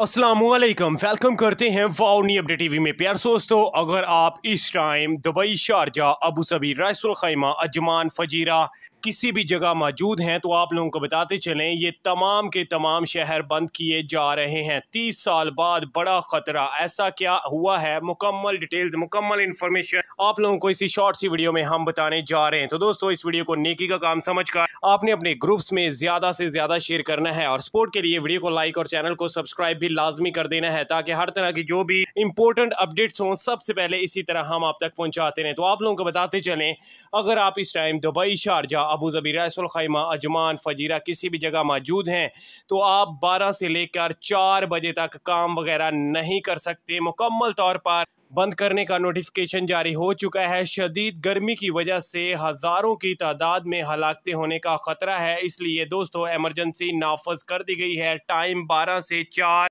असलकम वेलकम करते हैं वाउनी अपडेट टीवी में प्यार दोस्तों अगर आप इस टाइम दुबई शारजा अबू सबी रैसुल खैमा अजमान फजीरा किसी भी जगह मौजूद हैं तो आप लोगों को बताते चलें ये तमाम के तमाम शहर बंद किए जा रहे हैं तीस साल बाद बड़ा ख़तरा ऐसा क्या हुआ है मुकम्मल डिटेल्स मुकम्मल इन्फॉर्मेशन आप लोगों को इसी शॉर्ट सी वीडियो में हम बताने जा रहे हैं तो दोस्तों इस वीडियो को नेकी का काम समझ कर आपने अपने ग्रुप्स में ज़्यादा से ज़्यादा शेयर करना है और सपोर्ट के लिए वीडियो को लाइक और चैनल को सब्सक्राइब भी लाजमी कर देना है ताकि हर तरह की जो भी इंपॉर्टेंट अपडेट्स हों सबसे पहले इसी तरह हम आप तक पहुँचाते रहें तो आप लोगों को बताते चलें अगर आप इस time Dubai Sharjah Abu Dhabi Ras Al Khaimah Ajman Fujairah किसी भी जगह मौजूद हैं तो आप बारह से लेकर चार बजे तक काम वगैरह नहीं कर सकते मुकम्मल तौर पर बंद करने का नोटिफिकेशन जारी हो चुका है शदीद गर्मी की वजह से हज़ारों की तादाद में हलाकते होने का ख़तरा है इसलिए दोस्तों एमरजेंसी नाफज कर दी गई है टाइम बारह से चार